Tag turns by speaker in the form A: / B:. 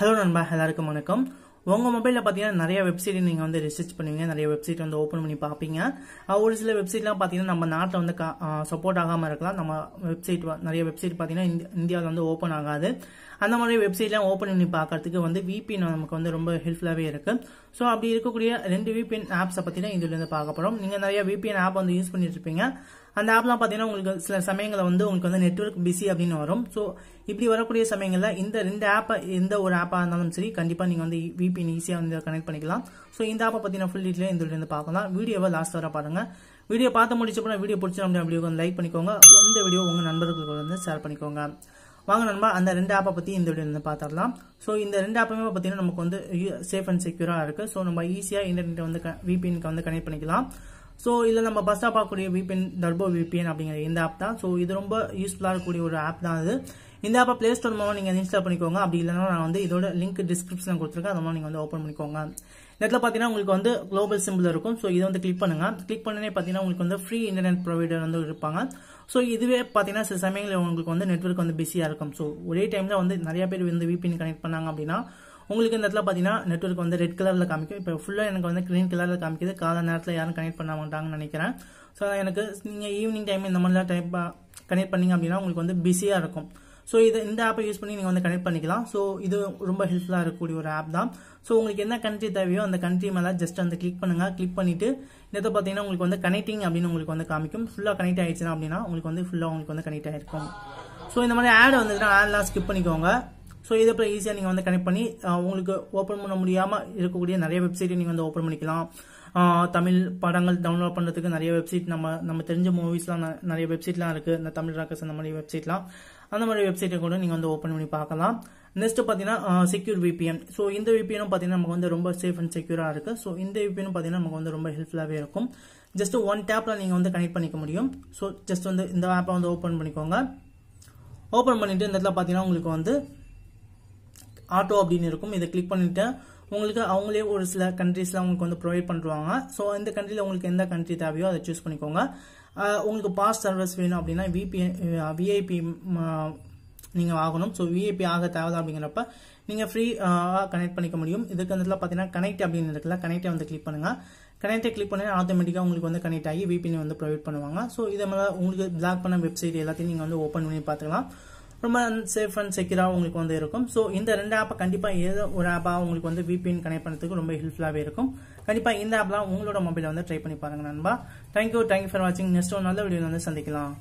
A: hello நண்பா எல்லாருக்கும் வணக்கம் உங்கள் மொபைலில் பார்த்தீங்கன்னா நிறைய வெப்சைட் நீங்கள் வந்து ரிசர்ச் பண்ணுவீங்க நிறைய வெப்சைட் வந்து ஓப்பன் பண்ணி பார்ப்பீங்க ஒரு சில வெப்சைட்லாம் பார்த்தீங்கன்னா நம்ம நாட்டில் வந்து சப்போர்ட் ஆகாமல் இருக்கலாம் நம்ம வெப்சைட் நிறைய வெப்சைட் பார்த்தீங்கன்னா இந்தியாவில் வந்து ஓப்பன் ஆகாது அந்த மாதிரி வெப்சைட்லாம் ஓப்பன் பண்ணி பார்க்கறதுக்கு வந்து விபிஎன் நமக்கு வந்து ரொம்ப ஹெல்ப்ஃபுல்லாகவே இருக்குது ஸோ அப்படி இருக்கக்கூடிய ரெண்டு விபிஎன் ஆப்ஸை பார்த்தீங்கன்னா இதுலேருந்து பார்க்கப்படும் நீங்கள் நிறைய விபிஎன் ஆப் வந்து யூஸ் பண்ணிட்டு இருப்பீங்க அந்த ஆப்லாம் பார்த்தீங்கன்னா உங்களுக்கு சில சமயங்களில் வந்து உங்களுக்கு வந்து நெட்ஒர்க் பிஸி அப்படின்னு வரும் ஸோ இப்படி வரக்கூடிய சமயங்களில் இந்த ரெண்டு ஆப்பை எந்த ஒரு ஆப்பாக இருந்தாலும் சரி கண்டிப்பாக நீங்கள் வந்து விபிஎன் ஈஸியாக வந்து கனெக்ட் பண்ணிக்கலாம் ஸோ இந்த ஆப்பை பார்த்தீங்கன்னா ஃபுல் டீட்டெயில் இந்த வந்து பார்க்கலாம் வீடியோவை லாஸ்ட் வர பாருங்கள் வீடியோ பார்த்து முடிச்சப்பறம் வீடியோ பிடிச்சிடும் அப்படியே வந்து லைக் பண்ணிக்கோங்க இந்த வீடியோ உங்கள் நண்பர்களுக்கு வந்து ஷேர் பண்ணிக்கோங்க வாங்க நண்பா அந்த ரெண்டு ஆப்பை பற்றி இந்த வீடியோ வந்து பார்த்துடலாம் ஸோ இந்த ரெண்டு ஆப்புமே பார்த்தீங்கன்னா நமக்கு வந்து சேஃப் அண்ட் செக்யூராக இருக்குது ஸோ நம்ம ஈஸியாக இன்டர்நெட்டை வந்து விபிஎனுக்கு வந்து கனெக்ட் பண்ணிக்கலாம் ஸோ இதில் நம்ம பஸ்ஸாக பார்க்கக்கூடிய விபிஎன் தர்போ விபிஎன் அப்படிங்கிற இந்த ஆப் தான் ஸோ இது ரொம்ப யூஸ்ஃபுல்லாக இருக்கக்கூடிய ஒரு ஆப் தான் அது இந்த ஆப்பை பிளே ஸ்டோர் மூலம் நீங்கள் இன்ஸ்டால் பண்ணிக்கோங்க அப்படி இல்லைனா நான் வந்து இதோட லிங்க் டிஸ்கிரிப்ஷன் கொடுத்துருக்கேன் அதை மூலம் நீங்கள் வந்து ஓப்பன் பண்ணிக்கோங்க இடத்துல பார்த்தீங்கன்னா உங்களுக்கு வந்து குளோபல் சிம்பிள் இருக்கும் ஸோ இதை வந்து கிளிக் பண்ணுங்கள் கிளிக் பண்ணனே பார்த்தீங்கன்னா உங்களுக்கு வந்து ஃப்ரீ இன்டர்நெட் ப்ரொவைடர் வந்து இருப்பாங்க ஸோ இதுவே பார்த்தீங்கன்னா சில சமயங்களில் உங்களுக்கு வந்து நெட்ஒர்க் வந்து பிஸியாக இருக்கும் ஸோ ஒரே டைமில் வந்து நிறைய பேர் வந்து விபிஎன் கனெக்ட் பண்ணாங்க அப்படின்னா உங்களுக்கு இந்த இடத்துல பார்த்தீங்கன்னா நெட்ஒர்க் வந்து ரெட் கலரில் காமிக்கும் இப்போ ஃபுல்லாக எனக்கு வந்து க்ரீன் கலரில் காமிக்குது காலை நேரத்தில் யாரும் கனெக்ட் பண்ண மாட்டாங்கன்னு நினைக்கிறேன் ஸோ எனக்கு நீங்கள் ஈவினிங் டைம் இந்த மாதிரிலாம் டைப் கனெக்ட் பண்ணிங்க அப்படின்னா உங்களுக்கு வந்து பிஸியாக இருக்கும் ஸோ இது இந்த ஆப்பை யூஸ் பண்ணி நீங்கள் வந்து கனெக்ட் பண்ணிக்கலாம் ஸோ இது ரொம்ப ஹெல்ப்ஃபுல்லாக இருக்கக்கூடிய ஒரு ஆப் தான் ஸோ உங்களுக்கு என்ன கண்ட்ரி தேவையோ அந்த கண்ட்ரி மேலே ஜஸ்ட் அந்த கிளிக் பண்ணுங்கள் கிளிக் பண்ணிவிட்டு இதை பார்த்தீங்கன்னா உங்களுக்கு வந்து கனெக்டிங் அப்படின்னு உங்களுக்கு வந்து காமிக்கும் ஃபுல்லாக கனெக்ட் ஆகிடுச்சுனா அப்படின்னா உங்களுக்கு வந்து ஃபுல்லாக உங்களுக்கு வந்து கனெக்ட் ஆகிருக்கும் ஸோ இந்த மாதிரி ஆட் வந்துட்டு ஆட்லாம் ஸ்கிப் பண்ணிக்கோங்க ஸோ இதை போல் ஈஸியாக நீங்கள் வந்து கனெக்ட் பண்ணி உங்களுக்கு ஓப்பன் பண்ண முடியாமல் இருக்கக்கூடிய நிறைய வெப்சைட்டை நீங்கள் வந்து ஓப்பன் பண்ணிக்கலாம் தமிழ் படங்கள் டவுன்லோட் பண்ணுறதுக்கு நிறைய வெப்சைட் நம்ம நம்ம தெரிஞ்ச மூவிஸ்லாம் நிறைய வெப்சைட்லாம் இருக்குது இந்த தமிழ் ராக்கர்ஸ் அந்த மாதிரி வெப்சைட்லாம் அந்த மாதிரி வெப்சைட்டை கூட நீங்கள் வந்து ஓப்பன் பண்ணி பார்க்கலாம் நெக்ஸ்ட் பார்த்தீங்கன்னா செக்யூர் விபிஎன் ஸோ இந்த விபிஎனும் பார்த்தீங்கன்னா நமக்கு வந்து ரொம்ப சேஃப் அண்ட் செக்யூராக இருக்குது ஸோ இந்த விபிஎனும் பார்த்தீங்கன்னா நமக்கு வந்து ரொம்ப ஹெல்ப்ஃபுல்லாகவே இருக்கும் ஜஸ்ட் ஒன் டேப்பில் நீங்கள் வந்து கனெக்ட் பண்ணிக்க முடியும் ஸோ ஜஸ்ட் வந்து இந்த ஆப்பை வந்து ஓப்பன் பண்ணிக்கோங்க ஓப்பன் பண்ணிவிட்டு இந்த இடத்துல பார்த்தீங்கன்னா உங்களுக்கு வந்து ஆட்டோ அப்படின்னு இருக்கும் இதை கிளிக் பண்ணிட்டு உங்களுக்கு அவங்களே ஒரு சில கண்ட்ரீஸில் உங்களுக்கு வந்து ப்ரொவைட் பண்ணுவாங்க ஸோ இந்த கண்ட்ரியில் உங்களுக்கு எந்த கண்ட்ரி தேவையோ அதை சூஸ் பண்ணிக்கோங்க உங்களுக்கு பாஸ் சர்வீஸ் வேணும் அப்படின்னா விபிஎன் விஐபி நீங்கள் ஆகணும் ஸோ விஐபி ஆக தேவை அப்படிங்கிறப்ப நீங்கள் ஃப்ரீ கனெக்ட் பண்ணிக்க முடியும் இதுக்கு அந்த பார்த்தீங்கன்னா கனெக்ட் அப்படின்னு இருக்குல்ல கனெக்டை வந்து கிளிக் பண்ணுங்கள் கனெக்டை கிளிக் பண்ணி ஆட்டோமேட்டிக்காக உங்களுக்கு வந்து கனெக்ட் ஆகி விபிஎன் வந்து ப்ரொவைட் பண்ணுவாங்க ஸோ இதே மாதிரி உங்களுக்கு பிளாக் பண்ண வெப்சைட் எல்லாத்தையும் நீங்கள் வந்து ஓப்பன் பண்ணி பார்த்துக்கலாம் ரொம்ப சேஃப் அண்ட் செக்யூராக உங்களுக்கு வந்து இருக்கும் ஸோ இந்த ரெண்டு ஆப்பை கண்டிப்பாக ஏதோ ஒரு ஆப்பாக உங்களுக்கு வந்து விபிஎன் கனெக்ட் பண்ணுறதுக்கு ரொம்ப ஹெல்ப்ஃபுல்லாகவே இருக்கும் கண்டிப்பாக இந்த ஆப்லாம் உங்களோட மொபைலில் வந்து ட்ரை பண்ணி பாருங்க நண்பா தேங்க்யூ தேங்க்யூ ஃபார் வாட்சிங் நெக்ஸ்ட் ஒரு நல்ல வீடியோ வந்து சந்திக்கலாம்